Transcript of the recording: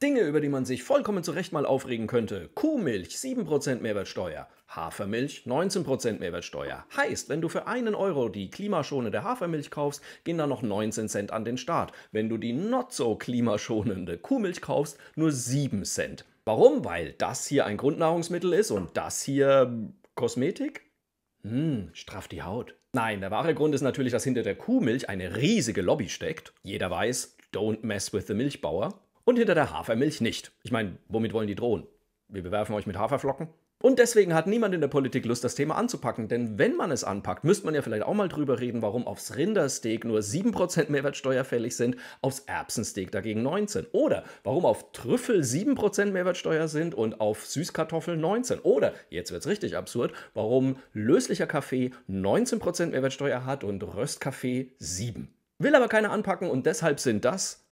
Dinge, über die man sich vollkommen zu Recht mal aufregen könnte. Kuhmilch 7% Mehrwertsteuer, Hafermilch 19% Mehrwertsteuer. Heißt, wenn du für einen Euro die klimaschonende Hafermilch kaufst, gehen da noch 19 Cent an den Staat. Wenn du die not so klimaschonende Kuhmilch kaufst, nur 7 Cent. Warum? Weil das hier ein Grundnahrungsmittel ist und das hier Kosmetik? Hm, straff die Haut. Nein, der wahre Grund ist natürlich, dass hinter der Kuhmilch eine riesige Lobby steckt. Jeder weiß, don't mess with the Milchbauer und hinter der Hafermilch nicht. Ich meine, womit wollen die drohen? Wir bewerfen euch mit Haferflocken? Und deswegen hat niemand in der Politik Lust, das Thema anzupacken, denn wenn man es anpackt, müsste man ja vielleicht auch mal drüber reden, warum aufs Rindersteak nur 7% Mehrwertsteuer fällig sind, aufs Erbsensteak dagegen 19%. Oder warum auf Trüffel 7% Mehrwertsteuer sind und auf Süßkartoffeln 19%. Oder, jetzt wird's richtig absurd, warum löslicher Kaffee 19% Mehrwertsteuer hat und Röstkaffee 7%. Will aber keiner anpacken und deshalb sind das